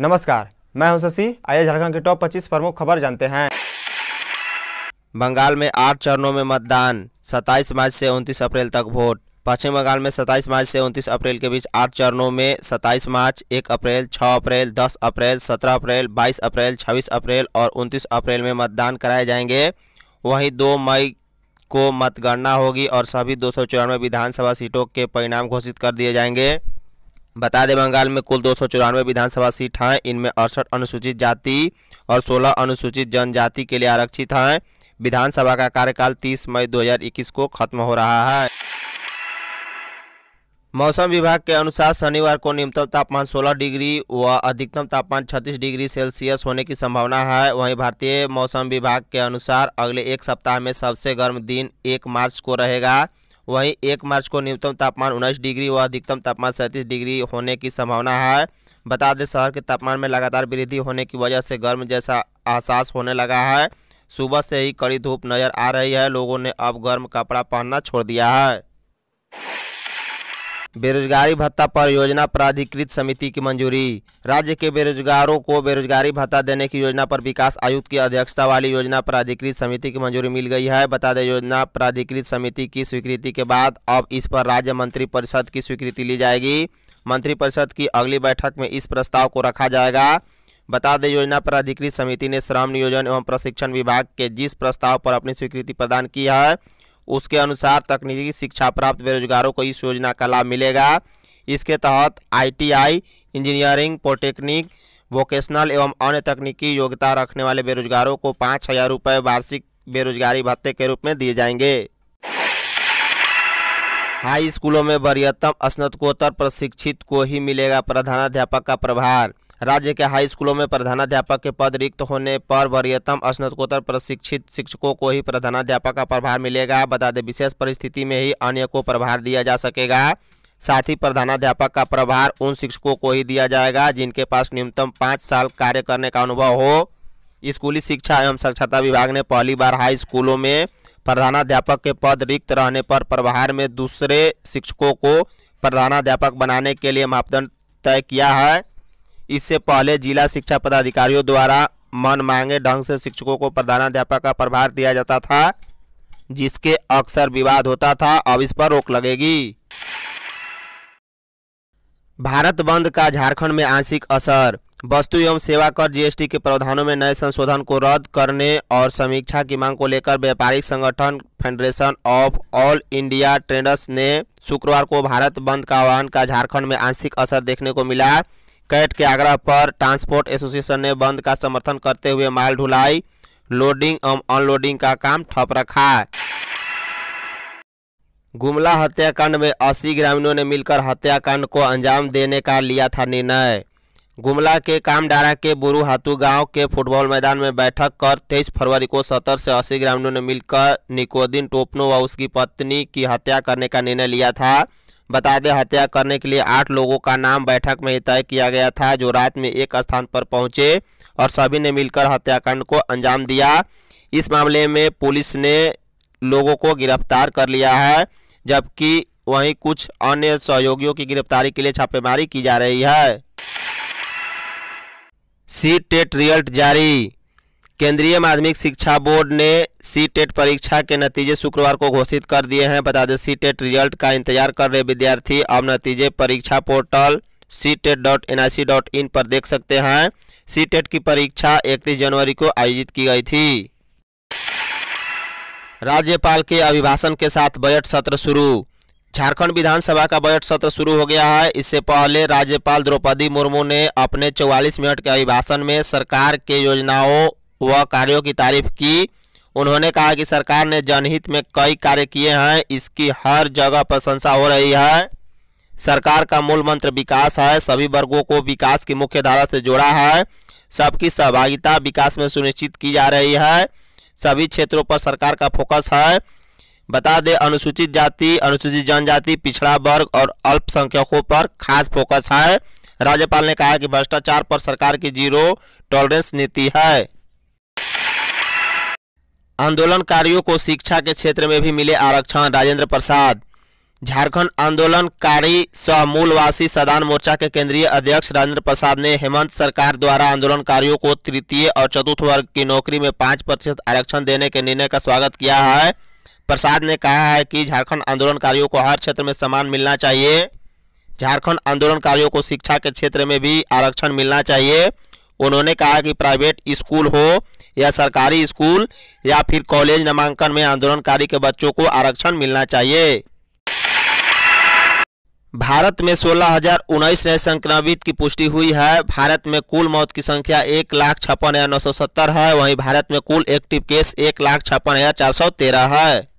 नमस्कार मैं हूं शशि आइए झारखंड के टॉप 25 प्रमुख खबर जानते हैं बंगाल में आठ चरणों में मतदान 27 मार्च से 29 अप्रैल तक वोट पश्चिम बंगाल में 27 मार्च से 29 अप्रैल के बीच आठ चरणों में 27 मार्च 1 अप्रैल 6 अप्रैल 10 अप्रैल 17 अप्रैल 22 अप्रैल 26 अप्रैल और 29 अप्रैल में मतदान कराए जाएंगे वहीं 2 मई को मतगणना होगी और सभी दो विधानसभा सीटों के परिणाम घोषित कर दिए जाएंगे बता दें बंगाल में कुल दो विधानसभा सीट हैं इनमें अड़सठ अनुसूचित जाति और 16 अनुसूचित जनजाति के लिए आरक्षित हैं विधानसभा का कार्यकाल 30 मई 2021 को खत्म हो रहा है मौसम विभाग के अनुसार शनिवार को न्यूनतम तापमान 16 डिग्री व अधिकतम तापमान 36 डिग्री सेल्सियस होने की संभावना है वहीं भारतीय मौसम विभाग के अनुसार अगले एक सप्ताह में सबसे गर्म दिन एक मार्च को रहेगा वहीं एक मार्च को न्यूनतम तापमान उन्नीस डिग्री व अधिकतम तापमान सैंतीस डिग्री होने की संभावना है बता दें शहर के तापमान में लगातार वृद्धि होने की वजह से गर्म जैसा एहसास होने लगा है सुबह से ही कड़ी धूप नजर आ रही है लोगों ने अब गर्म कपड़ा पहनना छोड़ दिया है बेरोजगारी भत्ता पर योजना प्राधिकृत समिति की मंजूरी राज्य के बेरोजगारों को बेरोजगारी भत्ता देने की योजना पर विकास आयुक्त की अध्यक्षता वाली योजना प्राधिकृत समिति की मंजूरी मिल गई है बता दें योजना प्राधिकृत समिति की स्वीकृति के बाद अब इस पर राज्य मंत्रिपरिषद की स्वीकृति ली जाएगी मंत्रिपरिषद की अगली बैठक में इस प्रस्ताव को रखा जाएगा बता दें योजना प्राधिकृत समिति ने श्रम नियोजन एवं प्रशिक्षण विभाग के जिस प्रस्ताव पर अपनी स्वीकृति प्रदान की है उसके अनुसार तकनीकी शिक्षा प्राप्त बेरोजगारों को इस योजना का लाभ मिलेगा इसके तहत आईटीआई, इंजीनियरिंग पॉलिटेक्निक वोकेशनल एवं अन्य तकनीकी योग्यता रखने वाले बेरोजगारों को पाँच हज़ार रुपये वार्षिक बेरोजगारी भत्ते के रूप में दिए जाएंगे हाई स्कूलों में वरीयतम स्नातकोत्तर प्रशिक्षित को ही मिलेगा प्रधानाध्यापक का प्रभार राज्य के हाई स्कूलों में प्रधानाध्यापक के पद रिक्त होने पर वरीयतम स्नातकोत्तर प्रशिक्षित शिक्षकों को ही प्रधानाध्यापक का प्रभार मिलेगा बता दें विशेष परिस्थिति में ही अन्य को प्रभार दिया जा सकेगा साथ ही प्रधानाध्यापक का प्रभार उन शिक्षकों को ही दिया जाएगा जिनके पास न्यूनतम पाँच साल कार्य करने का अनुभव हो स्कूली शिक्षा एवं साक्षरता विभाग ने पहली बार हाई स्कूलों में प्रधानाध्यापक के पद रिक्त रहने पर प्रभार में दूसरे शिक्षकों को प्रधानाध्यापक बनाने के लिए मापदंड तय किया है इससे पहले जिला शिक्षा पदाधिकारियों द्वारा मन मांगे ढंग से शिक्षकों को प्रधानाध्यापक का प्रभार दिया जाता था जिसके अक्सर विवाद होता था अब इस पर रोक लगेगी भारत बंद का झारखंड में आंशिक असर वस्तु एवं सेवा कर जीएसटी के प्रावधानों में नए संशोधन को रद्द करने और समीक्षा की मांग को लेकर व्यापारिक संगठन federation of all India traders ने शुक्रवार को भारत बंद का आह्वान का झारखंड में आंशिक असर देखने को मिला कैट के आगरा पर ट्रांसपोर्ट एसोसिएशन ने बंद का समर्थन करते हुए माल ढुलाई लोडिंग एवं अनलोडिंग का काम ठप रखा है गुमला हत्याकांड में 80 ग्रामीणों ने मिलकर हत्याकांड को अंजाम देने का लिया था निर्णय गुमला के कामडारा के बुरुहातू गांव के फुटबॉल मैदान में बैठक कर 23 फरवरी को 70 से 80 ग्रामीणों ने मिलकर निकोदिन टोपनो व उसकी पत्नी की हत्या करने का निर्णय लिया था बता दें हत्या करने के लिए आठ लोगों का नाम बैठक में ही तय किया गया था जो रात में एक स्थान पर पहुंचे और सभी ने मिलकर हत्याकांड को अंजाम दिया इस मामले में पुलिस ने लोगों को गिरफ्तार कर लिया है जबकि वहीं कुछ अन्य सहयोगियों की गिरफ्तारी के लिए छापेमारी की जा रही है सी टेट रिजल्ट जारी केंद्रीय माध्यमिक शिक्षा बोर्ड ने सी टेट e परीक्षा के नतीजे शुक्रवार को घोषित कर दिए हैं बता दें सी टेट e रिजल्ट का इंतजार कर रहे विद्यार्थी अब नतीजे परीक्षा portal C TET dot N I C dot in पर देख सकते हैं सी टेट e की परीक्षा इकतीस जनवरी को आयोजित की गई थी राज्यपाल के अभिभाषण के साथ बजट सत्र शुरू झारखंड विधानसभा का बजट सत्र शुरू हो गया है इससे पहले राज्यपाल द्रौपदी मुर्मू ने अपने 44 मिनट के अभिभाषण में सरकार के योजनाओं व कार्यों की तारीफ की उन्होंने कहा कि सरकार ने जनहित में कई कार्य किए हैं इसकी हर जगह प्रशंसा हो रही है सरकार का मूल मंत्र विकास है सभी वर्गों को विकास की मुख्य धारा से जोड़ा है सबकी सहभागिता विकास में सुनिश्चित की जा रही है सभी क्षेत्रों पर सरकार का फोकस है बता दें अनुसूचित जाति अनुसूचित जनजाति पिछड़ा वर्ग और अल्पसंख्यकों पर खास फोकस है राज्यपाल ने कहा कि भ्रष्टाचार पर सरकार की जीरो टॉलरेंस नीति है आंदोलनकारियों को शिक्षा के क्षेत्र में भी मिले आरक्षण राजेंद्र प्रसाद झारखंड आंदोलनकारी सह मूलवासी सदान मोर्चा के केंद्रीय अध्यक्ष राजेंद्र प्रसाद ने हेमंत सरकार द्वारा आंदोलनकारियों को तृतीय और चतुर्थ वर्ग की नौकरी में पाँच प्रतिशत आरक्षण देने के निर्णय का स्वागत किया है प्रसाद ने कहा है कि झारखंड आंदोलनकारियों को हर क्षेत्र में सम्मान मिलना चाहिए झारखंड आंदोलनकारियों को शिक्षा के क्षेत्र में भी आरक्षण मिलना चाहिए उन्होंने कहा कि प्राइवेट स्कूल हो या सरकारी स्कूल या फिर कॉलेज नामांकन में आंदोलनकारी के बच्चों को आरक्षण मिलना चाहिए भारत में सोलह हजार उन्नीस नए संक्रमित की पुष्टि हुई है भारत में कुल मौत की संख्या एक लाख छप्पन हजार नौ सौ सत्तर है वहीं भारत में कुल एक्टिव केस एक लाख छप्पन हजार चार सौ तेरह है